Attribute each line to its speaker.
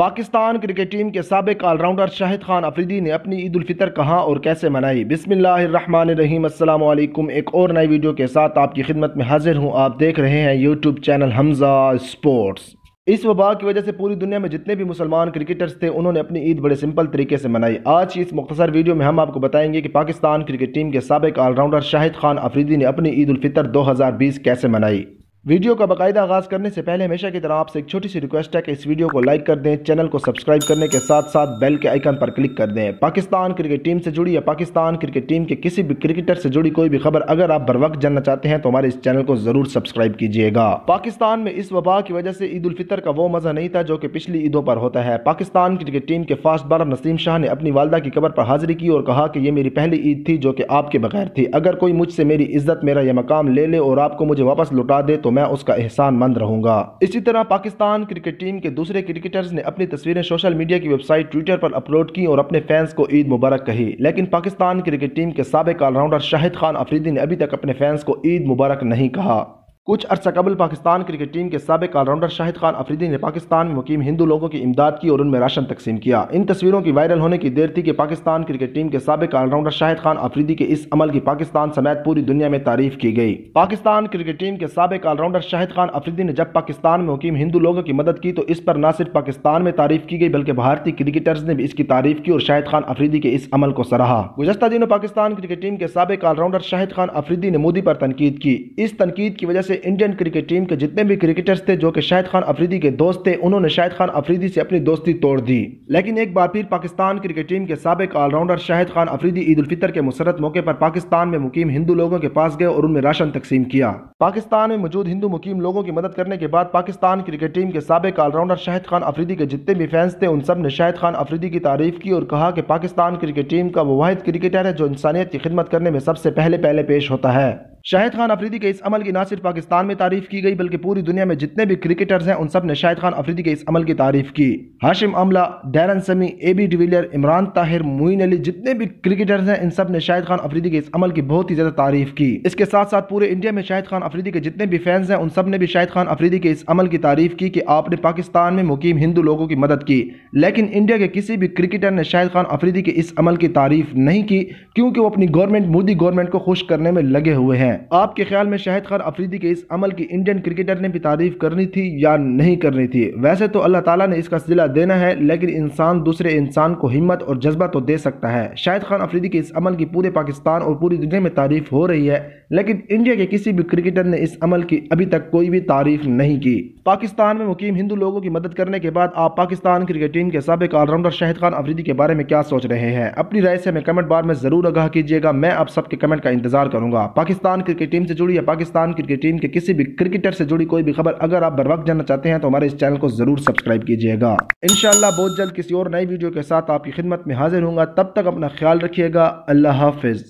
Speaker 1: Pakistan cricket team के सबक allrounder Shahid Khan Afridi ने अपनी ईद उलफितर कहाँ और कैसे मनाई बिसमीम अल्लाम एक और नई वीडियो के साथ आपकी खिदमत में हाजिर हूँ आप देख रहे हैं यूट्यूब चैनल हमजा स्पोर्ट्स इस वबा की वजह से पूरी दुनिया में जितने भी मुसलमान क्रिकेटर्स थे उन्होंने अपनी ईद बड़े सिंपल तरीके से मनाई आज इस मुख्तर वीडियो में हम आपको बताएंगे कि पाकिस्तान क्रिकेट टीम के सबक ऑलराउंडर शाहिद खान अफरीदी ने अपनी ईद उलफितर दो कैसे मनाई वीडियो का बाकायदा आगाज़ करने से पहले हमेशा की तरह आपसे एक छोटी सी रिक्वेस्ट है कि इस वीडियो को लाइक कर दें चैनल को सब्सक्राइब करने के साथ साथ बेल के आइकन पर क्लिक कर दें पाकिस्तान क्रिकेट टीम से जुड़ी या पाकिस्तान क्रिकेट टीम के किसी भी क्रिकेटर से जुड़ी कोई भी खबर अगर आप बर वक्त जानना चाहते हैं तो हमारे इस चैनल को ज़रूर सब्सक्राइब कीजिएगा पाकिस्तान में इस वबा की वजह से ईद उल फितर का वो मज़ा नहीं था जो कि पिछली ईदों पर होता है पाकिस्तान क्रिकेट टीम के फास्ट बॉलर नसीम शाह ने अपनी वालदा की खबर पर हाजिरी की और कहा कि ये मेरी पहली ईद थी जो कि आपके बगैर थी अगर कोई मुझसे मेरी इज्जत मेरा यह मकाम ले ले और आपको मुझे वापस लौटा दे तो तो मैं उसका एहसान मंद रहूंगा इसी तरह पाकिस्तान क्रिकेट टीम के दूसरे क्रिकेटर्स ने अपनी तस्वीरें सोशल मीडिया की वेबसाइट ट्विटर पर अपलोड की और अपने फैंस को ईद मुबारक कही लेकिन पाकिस्तान क्रिकेट टीम के सबक ऑलराउंडर शाहिद खान अफरीदी ने अभी तक अपने फैंस को ईद मुबारक नहीं कहा कुछ अर्सा कबल पाकिस्तान क्रिकेट टीम के सबक ऑलराउंडर शाहिद खान अफरीदी ने पाकिस्तान में मुकीम हिंदू लोगों की इमदाद की और उनमें राशन तकसीम किया इन तस्वीरों की वायरल होने की देर थी कि पाकिस्तान क्रिकेट टीम के सबक ऑलराउंडर शाहिद खान अफरीदी के इस अमल की पाकिस्तान समेत पूरी दुनिया में तारीफ की गई पाकिस्तान क्रिकेट टीम के सबक ऑलराउंडर शाहिद खान अफरीदी ने जब पाकिस्तान में मुकीम हिंदू लोगों की मदद की तो इस पर न सिर्फ पाकिस्तान में तारीफ की गई बल्कि भारतीय क्रिकेटर्स ने भी इसकी तारीफ की और शाहिद खान अफरीदी के इस अमल को सराहा गुजशत दिनों पाकिस्तान क्रिकेट टीम के सबक ऑलराउंडर शाहिद खान अफरीदी ने मोदी पर तनकीद की इस तनकीद की वजह से इंडियन क्रिकेट टीम के जितने भी क्रिकेटर्स थे जो कि शाहिद खान अफरीदी के दोस्त थे उन्होंने शाहिद खान अफरीदी से अपनी दोस्ती तोड़ दी लेकिन एक बार फिर पाकिस्तान क्रिकेट टीम के सबक ऑलराउंडर शाहिद खान अफरीदी ईद उल फितर के मुसरत मौके पर पाकिस्तान में मुकीम हिंदू लोगों के पास गए और उनमें राशन तकसीम किया पाकिस्तान में मौजूद हिंदू मुकीम लोगों की मदद करने के बाद पाकिस्तान क्रिकेट टीम के सबक ऑलराउंडर शाहिद खान अफरीदी के जितने भी फैंस थे उन सब ने शाहिद खान अफरीदी की तारीफ की और कहा कि पाकिस्तान क्रिकेट टीम का वो वाहिद क्रिकेटर है जो इंसानियत की खिदमत करने में सबसे पहले पहले पेश होता है शाहिद खान अफरीदी के इस अमल की ना सिर्फ पाकिस्तान में तारीफ की गई बल्कि पूरी दुनिया में जितने भी क्रिकेटर्स हैं उन सब ने शाहिद खान अफरीदी के इस अमल की तारीफ की Hashim Amla Darren Sammy A B de Villiers Imran Tahir Moeen Ali जितने भी क्रिकेटर्स हैं इन सब ने शाहिद खान अफरीदी के इस अमल की बहुत ही ज्यादा तारीफ की इसके साथ साथ पूरे इंडिया में शाहिद खान अफरीदी के जितने भी फैंस हैं उन सब ने भी शाहिद खान अफरीदी के इस अमल की तारीफ की कि आपने पाकिस्तान में मुकीम हिंदू लोगों की मदद की लेकिन इंडिया के किसी भी क्रिकेटर ने शाहिद खान अफरीदी के इस अमल की तारीफ नहीं की क्योंकि वो अपनी गवर्नमेंट मोदी गवर्नमेंट को खुश करने में लगे हुए हैं आपके ख्याल में शाहिद खान अफरीदी के इस अमल की इंडियन क्रिकेटर ने भी तारीफ करनी थी या नहीं करनी थी वैसे तो अल्लाह ताला ने इसका सिला देना है लेकिन इंसान दूसरे इंसान को हिम्मत और जज्बा तो दे सकता है शाहिद खान अफरीदी के इस अमल की पूरे पाकिस्तान और पूरी दुनिया में तारीफ हो रही है लेकिन इंडिया के किसी भी क्रिकेटर यूनाइटेड ने इस अमल की अभी तक कोई भी तारीफ नहीं की पाकिस्तान में मुकीम हिंदू लोगों की मदद करने के बाद आप पाकिस्तान क्रिकेट टीम के सबक ऑलराउंडर शाहिद खान अफरीदी के बारे में क्या सोच रहे हैं अपनी राय से हमें कमेंट बार में ज़रूर आगाह कीजिएगा मैं आप सबके कमेंट का इंतजार करूंगा पाकिस्तान क्रिकेट टीम से जुड़ी या पाकिस्तान क्रिकेट टीम के किसी भी क्रिकेटर से जुड़ी कोई भी खबर अगर आप बर्वक जानना चाहते हैं तो हमारे इस चैनल को ज़रूर सब्सक्राइब कीजिएगा इन बहुत जल्द किसी और नई वीडियो के साथ आपकी खिदमत में हाजिर हूँ तब तक अपना ख्याल रखिएगा अल्लाह हाफिज़